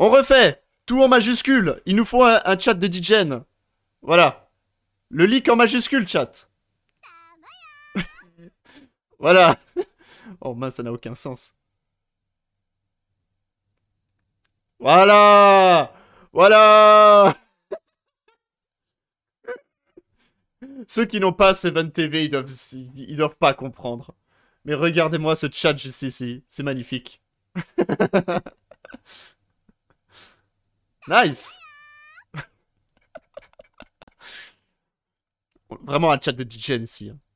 On refait Tout en majuscule Il nous faut un, chat de DJN. Voilà. Le leak en majuscule, chat. voilà. oh mince, ça n'a aucun sens. Voilà Voilà Ceux qui n'ont pas Seven TV, ils doivent, ils doivent pas comprendre. Mais regardez-moi ce chat juste ici, c'est magnifique. Nice Vraiment un chat de DJ ici. Hein.